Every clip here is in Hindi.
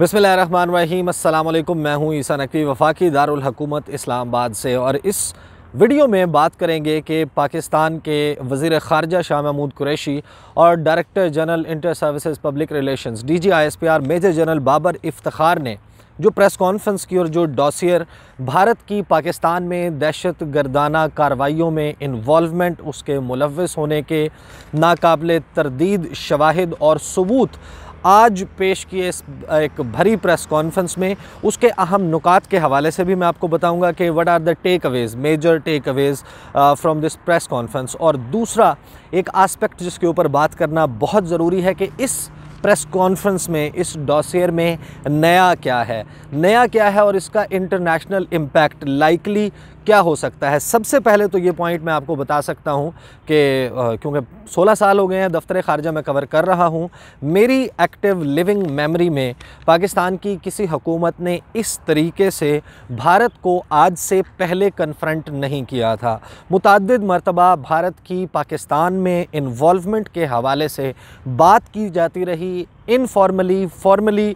बसमीम अल्लाम मैं हूं ईसा नकवी वफाकी दारकूमत इस्लामाबाद से और इस वीडियो में बात करेंगे कि पाकिस्तान के वज़ी ख़ारजा शाह महमूद कुरैशी और director general inter services public relations D G I S P R major general Babar Iftikhar ने जो प्रेस कॉन्फ्रेंस की और जो डॉसियर भारत की पाकिस्तान में दहशत गर्दाना कार्रवाइयों में इन्वॉलमेंट उसके मुलवस होने के नाकबले तरदीद शवाहद और सबूत आज पेश किए इस एक भरी प्रेस कॉन्फ्रेंस में उसके अहम नुकात के हवाले से भी मैं आपको बताऊंगा कि what are the takeaways major takeaways from this press conference और दूसरा एक आस्पेक्ट जिसके ऊपर बात करना बहुत ज़रूरी है कि इस प्रेस कॉन्फ्रेंस में इस डॉसियर में नया क्या है नया क्या है और इसका इंटरनेशनल इम्पैक्ट लाइकली क्या हो सकता है सबसे पहले तो ये पॉइंट मैं आपको बता सकता हूँ कि क्योंकि 16 साल हो गए हैं दफ्तर ख़ारजा में कवर कर रहा हूँ मेरी एक्टिव लिविंग मेमोरी में पाकिस्तान की किसी हकूमत ने इस तरीके से भारत को आज से पहले कन्फ्रंट नहीं किया था मुतद मरतबा भारत की पाकिस्तान में इन्वॉलमेंट के हवाले से बात की जाती रही इनफॉर्मली फॉर्मली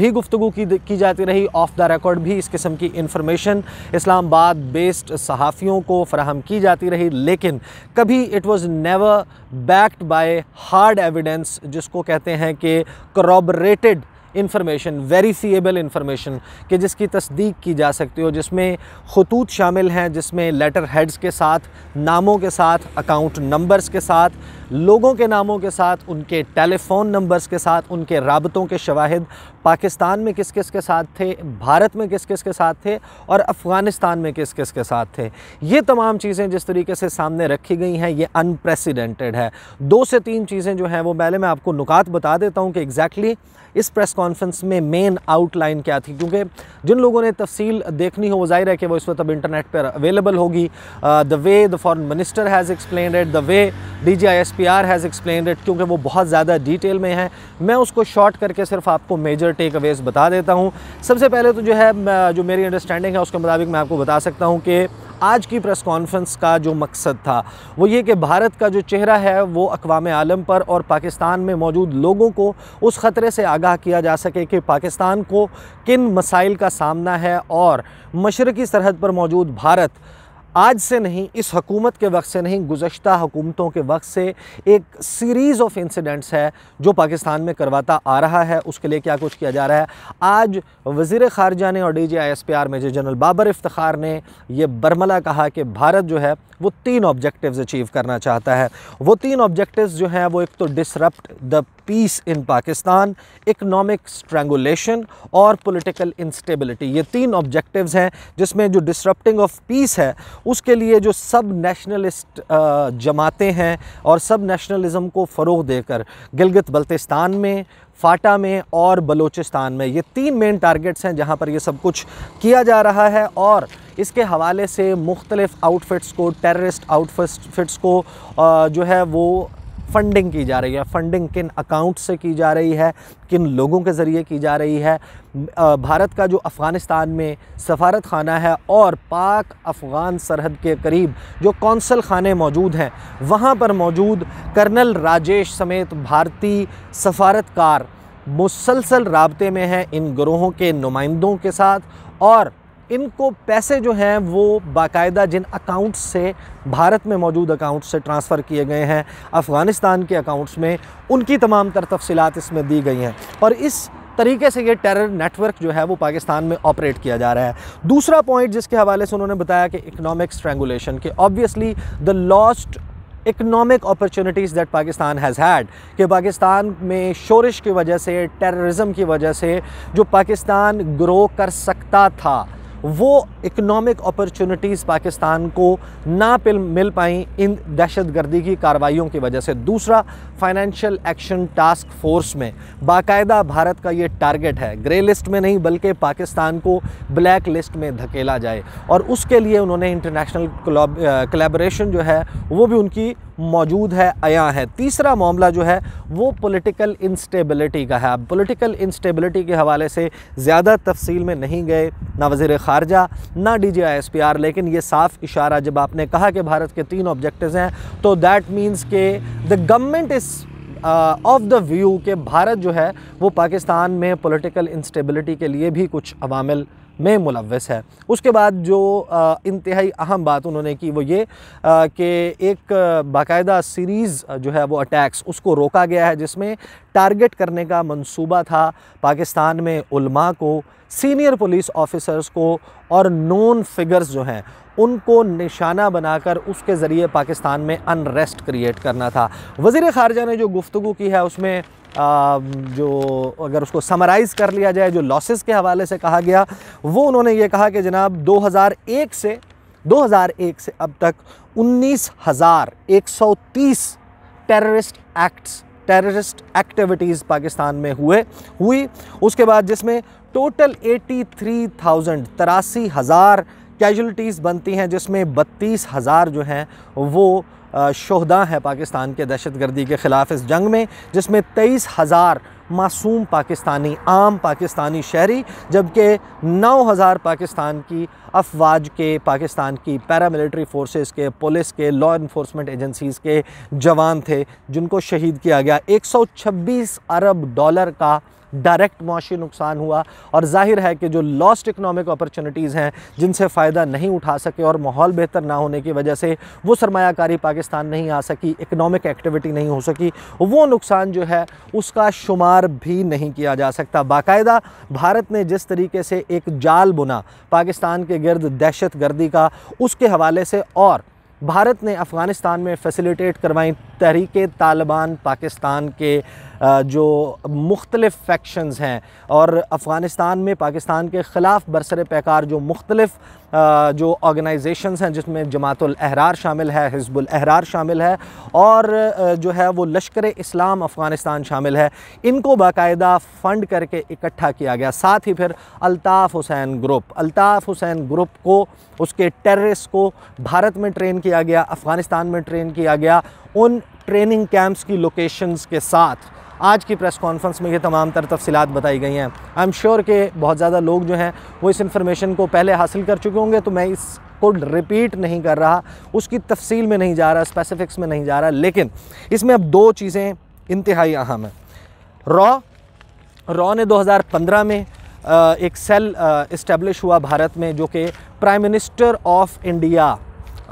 भी गुफ्तु की, की जाती रही ऑफ द रिकॉर्ड भी इस किस्म की इंफॉर्मेशन इस्लामाबाद बेस्ड सहाफ़ियों को फराहम की जाती रही लेकिन कभी it was never backed by hard evidence जिसको कहते हैं कि करॉबरेटेड इन्फॉर्मेशन वेरीफिएबल इन्फॉर्मेशन कि जिसकी तस्दीक की जा सकती हो जिसमें खतूत शामिल हैं जिसमें लेटर हेड्स के साथ नामों के साथ अकाउंट नंबर्स के साथ लोगों के नामों के साथ उनके टेलीफोन नंबर्स के साथ उनके रबतों के शवाहद पाकिस्तान में किस किस के साथ थे भारत में किस किस के साथ थे और अफ़गानिस्तान में किस किस के साथ थे ये तमाम चीज़ें जिस तरीके से सामने रखी गई हैं ये अनप्रेसिडेंटेड है दो से तीन चीज़ें जो हैं वो पहले मैं आपको नुकात बता देता हूँ कि एग्जैक्टली exactly इस प्रेस कॉन्फ्रेंस में मेन आउटलाइन क्या थी क्योंकि जिन लोगों ने तफसील देखनी हो वो जाहिर है कि वो इस वक्त अब इंटरनेट पर अवेलेबल होगी the way the foreign minister has explain it the way D G I S P R has explain it क्योंकि वो बहुत ज़्यादा डिटेल में है मैं उसको शॉर्ट करके सिर्फ आपको मेजर मेजर टेक अवेज बता देता हूँ सबसे पहले तो जो है जो मेरी अंडरस्टैंडिंग है उसके मुताबिक मैं आपको बता सकता हूँ कि आज की प्रेस कॉन्फ्रेंस का जो मकसद था वो ये कि भारत का जो चेहरा है वो अकवाम आलम पर और पाकिस्तान में मौजूद लोगों को उस ख़तरे से आगाह किया जा सके कि पाकिस्तान को किन मसाइल का सामना है और मशरक़ी सरहद पर मौजूद भारत आज से नहीं इस हकूमत के वक्त से नहीं गुज्त हुकूमतों के वक्त से एक सीरीज़ ऑफ इंसिडेंट्स है जो पाकिस्तान में करवाता आ रहा है उसके लिए क्या कुछ किया जा रहा है आज वज़ी ख़ारजा ने और D G I S P R major general Babar Iftikhar ने यह बरमला कहा कि भारत जो है वो तीन ऑब्जेक्टिव अचीव करना चाहता है वो तीन ऑब्जेक्टिव जो हैं वो एक तो disrupt the peace in Pakistan economic strangulation और पोलिटिकल इंस्टेबिलिटी ये तीन ऑब्जेक्टिव हैं जिसमें जो डिसरप्टिंग ऑफ पीस है उसके लिए जो सब नेशनलिस्ट जमातें हैं और सब नेशनलिज़म को फ़रोग देकर गिलगित बल्तिस्तान में फाटा में और बलूचिस्तान में ये तीन मेन टारगेट्स हैं जहाँ पर ये सब कुछ किया जा रहा है और इसके हवाले से मुख्तलिफ़ आउटफिट्स को टेररिस्ट आउटफिट्स को जो है वो फंडिंग की जा रही है फंडिंग किन अकाउंट से की जा रही है किन लोगों के ज़रिए की जा रही है भारत का जो अफ़गानिस्तान में सफारत खाना है और पाक अफ़गान सरहद के करीब जो कौंसल खाने मौजूद हैं वहाँ पर मौजूद कर्नल राजेश समेत भारतीय सफारतकार मुसलसल रबते में हैं इन ग्रोहों के नुमाइंदों के साथ और इनको पैसे जो हैं वो बाकायदा जिन अकाउंट्स से भारत में मौजूद अकाउंट्स से ट्रांसफ़र किए गए हैं अफ़गानिस्तान के अकाउंट्स में उनकी तमाम तर तफसीत इसमें दी गई हैं और इस तरीके से ये टेरर नेटवर्क जो है वो पाकिस्तान में ऑपरेट किया जा रहा है दूसरा पॉइंट जिसके हवाले से उन्होंने बताया कि इकनॉमिक स्ट्रेंगुलेशन के obviously the lost economic opportunities that Pakistan has had कि पाकिस्तान में शोरिश की वजह से टेररिज्म की वजह से जो पाकिस्तान ग्रो कर सकता था वो इकनॉमिक अपॉर्चुनिटीज़ पाकिस्तान को ना मिल पाई इन दहशत गर्दी की कार्रवाइयों की वजह से दूसरा फाइनेंशियल एक्शन टास्क फोर्स में बाकायदा भारत का ये टारगेट है ग्रे लिस्ट में नहीं बल्कि पाकिस्तान को ब्लैक लिस्ट में धकेला जाए और उसके लिए उन्होंने इंटरनेशनल कोलेबरेशन जो है वो भी उनकी मौजूद है आया है तीसरा मामला जो है वो पॉलिटिकल इंस्टेबिलिटी का है पॉलिटिकल इंस्टेबिलिटी के हवाले से ज़्यादा तफसील में नहीं गए ना वजीर ख़ारजा ना D G I S P R लेकिन ये साफ़ इशारा जब आपने कहा कि भारत के तीन ऑब्जेक्टिव हैं तो दैट मीन्स के the government is of the view कि भारत जो है वो पाकिस्तान में पॉलिटिकल इंस्टेबिलिटी के लिए भी कुछ अवामिल में मुलवस है उसके बाद जो इंतहाई अहम बात उन्होंने की वो ये कि एक बाकायदा सीरीज़ जो है वो अटैक्स उसको रोका गया है जिसमें टारगेट करने का मंसूबा था पाकिस्तान में उलमा को सीनियर पुलिस ऑफिसर्स को और नॉन फिगर्स जो हैं उनको निशाना बनाकर उसके ज़रिए पाकिस्तान में अनरेस्ट क्रिएट करना था वज़ी ख़ारजा ने जो गुफ्तु की है उसमें जो अगर उसको समराइज़ कर लिया जाए जो लॉसेस के हवाले से कहा गया वो उन्होंने ये कहा कि जनाब 2001 से 2001 से अब तक उन्नीस हज़ार एक सौ तीस terrorist acts terrorist activities Pakistan में हुए हुई उसके बाद जिसमें टोटल 83,000 तिरासी हज़ार कैजुलटीज़ बनती हैं जिसमें बत्तीस हज़ार जो हैं वो शहदा है पाकिस्तान के दहशत गर्दी के ख़िलाफ़ इस जंग में जिसमें तेईस हज़ार मासूम पाकिस्तानी आम पाकिस्तानी शहरी जबकि नौ हज़ार पाकिस्तान की अफवाज के पाकिस्तान की पैरामिलिट्री फोर्सेस के पुलिस के लॉ इन्फोर्समेंट एजेंसीज़ के जवान थे जिनको शहीद किया गया एक सौ छब्बीस अरब डॉलर का डायरेक्ट मुआशी नुकसान हुआ और जाहिर है कि जो लॉस्ट इकनॉमिक अपॉर्चुनिटीज़ हैं जिनसे फ़ायदा नहीं उठा सके और माहौल बेहतर ना होने की वजह से वो सरमाकारी पाकिस्तान नहीं आ सकी इकनॉमिक एक्टिविटी नहीं हो सकी वो नुकसान जो है उसका शुमार भी नहीं किया जा सकता बाकायदा भारत ने जिस तरीके से एक जाल बुना पाकिस्तान के गर्द दहशत गर्दी का उसके हवाले से और भारत ने अफ़गानिस्तान में फैसिलिटेट करवाई तहरीक तालिबान पाकिस्तान के जो मुख्तलिफ़ फैक्शंस हैं और अफ़गानिस्तान में पाकिस्तान के ख़िलाफ़ बरसर पैकार जो मुख्तलिफ़ जो ऑर्गेनाइजेशंस हैं जिसमें अहरार शामिल है हिजबुलहरार शामिल है और जो है वो लश्कर इस्लाम अफ़गानिस्तान शामिल है इनको बाकायदा फ़ंड करके इकट्ठा किया गया साथ ही फिर अल्ताफ़ हुसैन ग्रुप अल्ताफ़ हुसैन ग्रुप को उसके टेररिस्ट को भारत में ट्रेन किया गया अफ़गानिस्तान में ट्रेन किया गया उन ट्रेनिंग कैंप्स की लोकेशंस के साथ आज की प्रेस कॉन्फ्रेंस में ये तमाम तर तफसीत बताई गई हैं आई एम श्योर के बहुत ज़्यादा लोग जो हैं वो इस इन्फॉर्मेशन को पहले हासिल कर चुके होंगे तो मैं इसको रिपीट नहीं कर रहा उसकी तफसील में नहीं जा रहा स्पेसिफिक्स में नहीं जा रहा लेकिन इसमें अब दो चीज़ें इंतहाई अहम हैं रॉ रॉ ने 2015 में एक सेल इस्टेब्लिश हुआ भारत में जो कि Prime Minister of India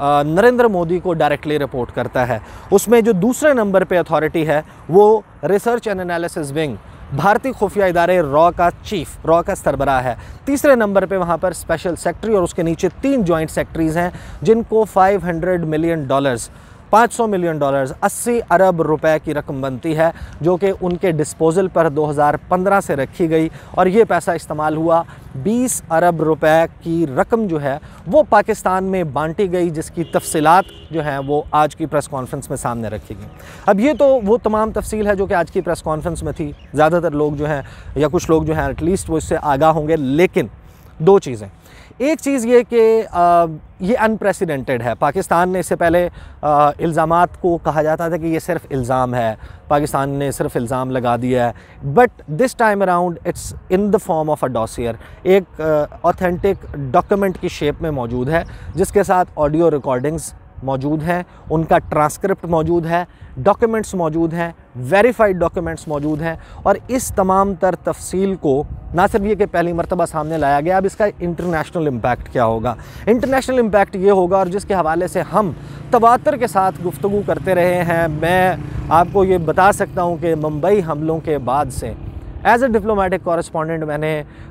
Narendra Modi को डायरेक्टली रिपोर्ट करता है उसमें जो दूसरे नंबर पे अथॉरिटी है वो रिसर्च एंड एनालिसिस विंग भारतीय खुफिया इदारे रॉ का चीफ रॉ का सरबराह है तीसरे नंबर पे वहाँ पर स्पेशल सेक्ट्री और उसके नीचे तीन जॉइंट सेक्ट्रीज हैं जिनको 500 मिलियन डॉलर्स 500 मिलियन डॉलर्स 80 अरब रुपए की रकम बनती है जो कि उनके डिस्पोजल पर 2015 से रखी गई और ये पैसा इस्तेमाल हुआ 20 अरब रुपए की रकम जो है वो पाकिस्तान में बांटी गई जिसकी तफसीत जो हैं वो आज की प्रेस कॉन्फ्रेंस में सामने रखी गई अब ये तो वो तमाम तफसील है जो कि आज की प्रेस कॉन्फ्रेंस में थी ज़्यादातर लोग जो हैं या कुछ लोग जो हैं एटलीस्ट वो इससे आगा होंगे लेकिन दो चीज़ें एक चीज़ ये कि ये अनप्रेसिडेंटेड है पाकिस्तान ने इससे पहले इल्ज़ाम को कहा जाता था कि ये सिर्फ इल्ज़ाम है पाकिस्तान ने सिर्फ इल्ज़ाम लगा दिया है but this time around it's in the form of a dossier एक ऑथेंटिक डॉक्यूमेंट की शेप में मौजूद है जिसके साथ ऑडियो रिकॉर्डिंग्स मौजूद है उनका ट्रांसक्रिप्ट मौजूद है डॉक्यूमेंट्स मौजूद हैं वेरीफाइड डॉक्यूमेंट्स मौजूद हैं और इस तमाम तर तफसील को ना सिर्फ ये कि पहली मरतबा सामने लाया गया अब इसका इंटरनेशनल इम्पैक्ट क्या होगा इंटरनेशनल इम्पैक्ट ये होगा और जिसके हवाले से हम तबातर के साथ गुफ्तु करते रहे हैं मैं आपको ये बता सकता हूँ कि मुंबई हमलों के बाद से एज ए डिप्लोमेटिक कॉरस्पॉन्डेंट मैंने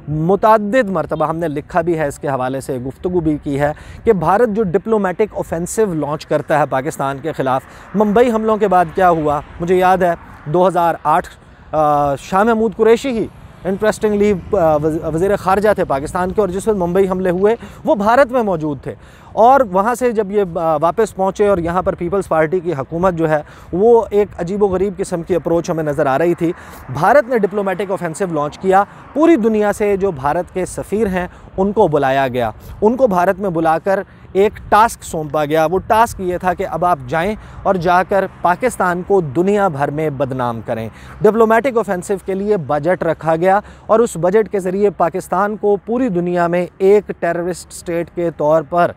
मुतद मरतबा हमने लिखा भी है इसके हवाले से गुफ्तु भी की है कि भारत जो डिप्लोमेटिक ऑफेंसिव लॉन्च करता है पाकिस्तान के ख़िलाफ़ मुंबई हमलों के बाद क्या हुआ मुझे याद है 2008 शाह महमूद कुरैशी ही इंटरेस्टिंगली वजीर ख़ारजा थे पाकिस्तान के और जिस वक्त मुंबई हमले हुए वो भारत में मौजूद थे और वहाँ से जब ये uh, वापस पहुँचे और यहाँ पर पीपल्स पार्टी की हकूमत जो है वो एक अजीब व गरीब किस्म की अप्रोच हमें नज़र आ रही थी भारत ने डिप्लोमेटिक ऑफेंसिव लॉन्च किया पूरी दुनिया से जो भारत के सफ़ीर हैं उनको बुलाया गया उनको भारत में बुलाकर एक टास्क सौंपा गया वो टास्क ये था कि अब आप जाएं और जाकर पाकिस्तान को दुनिया भर में बदनाम करें डिप्लोमेटिक ऑफेंसिव के लिए बजट रखा गया और उस बजट के ज़रिए पाकिस्तान को पूरी दुनिया में एक टेररिस्ट स्टेट के तौर पर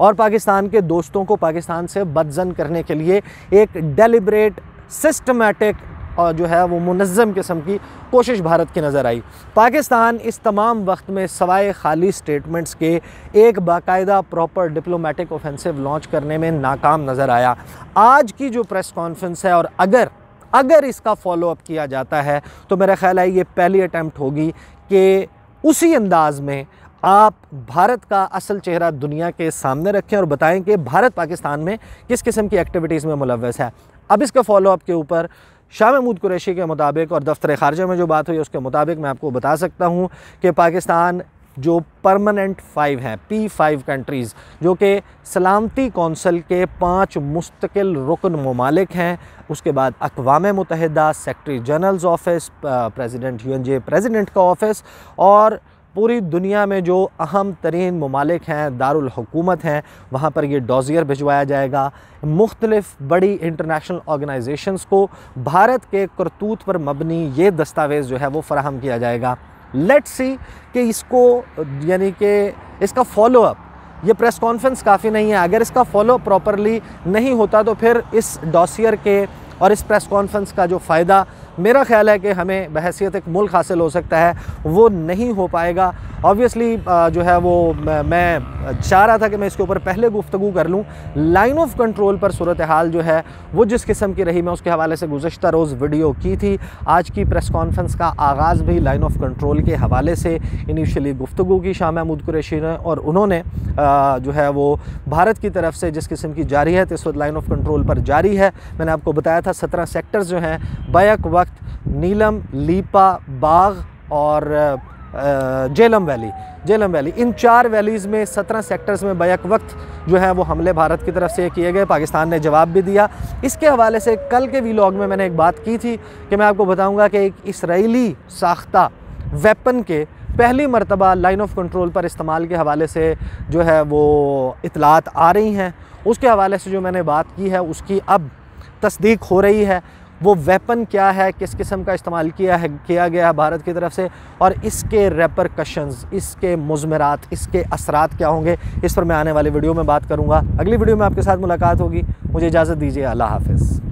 और पाकिस्तान के दोस्तों को पाकिस्तान से बदजन करने के लिए एक डेलिब्रेट सिस्टमेटिक और जो है वो मुनज़म किस्म की कोशिश भारत की नज़र आई पाकिस्तान इस तमाम वक्त में सवाए खाली स्टेटमेंट्स के एक बाकायदा प्रॉपर डिप्लोमेटिक ऑफेंसिव लॉन्च करने में नाकाम नज़र आया आज की जो प्रेस कॉन्फ्रेंस है और अगर अगर इसका फॉलोअप किया जाता है तो मेरा ख्याल है ये पहली अटैम्प्ट होगी कि उसी अंदाज में आप भारत का असल चेहरा दुनिया के सामने रखें और बताएं कि भारत पाकिस्तान में किस किस्म की एक्टिविटीज़ में मुलवस है अब इसके फॉलोअप के ऊपर शाह महमूद कुरैशी के मुताबिक और दफ्तर ख़ारजा में जो बात हुई उसके मुताबिक मैं आपको बता सकता हूँ कि पाकिस्तान जो परमानेंट फ़ाइव हैं पी फाइव कंट्रीज़ जो कि सलामती कौंसल के पाँच मुस्तकिल रुकन ममालिक हैं उसके बाद अकवा मुतहदा secretary general's office president UNGA president का ऑफिस और पूरी दुनिया में जो अहम तरीन ममालिक हैं दारकूमत हैं वहाँ पर ये डॉजियर भिजवाया जाएगा मुख्तलिफ़ बड़ी इंटरनेशनल ऑर्गेनाइजेशंस को भारत के करतूत पर मबनी ये दस्तावेज़ जो है वो फ़राहम किया जाएगा लेट्स सी कि इसको यानी कि इसका फॉलोअप ये प्रेस कॉन्फ्रेंस काफ़ी नहीं है अगर इसका फॉलो प्रॉपरली नहीं होता तो फिर इस डॉसियर के और इस प्रेस कॉन्फ्रेंस का जो फ़ायदा मेरा ख्याल है कि हमें बहसीत एक मुल्क हासिल हो सकता है वो नहीं हो पाएगा ऑब्वियसली जो है वो मैं चाह रहा था कि मैं इसके ऊपर पहले गुफ्तु कर लूँ लाइन ऑफ कंट्रोल पर सूरत हाल जो है वो जिस किस्म की रही मैं उसके हवाले से गुजशत रोज़ वीडियो की थी आज की प्रेस कॉन्फ्रेंस का आगाज़ भी लाइन ऑफ कंट्रोल के हवाले से इनिशली गुफ्तु की शाह महमूद कुरेशी ने और उन्होंने जो है वो भारत की तरफ से जिस किस्म की जारी है तो इस वक्त लाइन ऑफ कंट्रोल पर जारी है मैंने आपको बताया था सत्रह सेक्टर्स जो हैं बैक वक्त नीलम लीपा बाग और जेलम वैली जेलम वैली इन चार वैलीज़ में सत्रह सेक्टर्स में बैक वक्त जो है वो हमले भारत की तरफ से किए गए पाकिस्तान ने जवाब भी दिया इसके हवाले से कल के वीलॉग में मैंने एक बात की थी कि मैं आपको बताऊंगा कि एक इसराइली साख्ता वेपन के पहली मरतबा लाइन ऑफ कंट्रोल पर इस्तेमाल के हवाले से जो है वो इतलात आ रही हैं उसके हवाले से जो मैंने बात की है उसकी अब तस्दीक हो रही है वो वेपन क्या है किस किस्म का इस्तेमाल किया है किया गया है भारत की तरफ से और इसके रेपरकशंस इसके मुजमरात इसके असरात क्या होंगे इस पर मैं आने वाले वीडियो में बात करूँगा अगली वीडियो में आपके साथ मुलाकात होगी मुझे इजाज़त दीजिए अल्लाह हाफिज़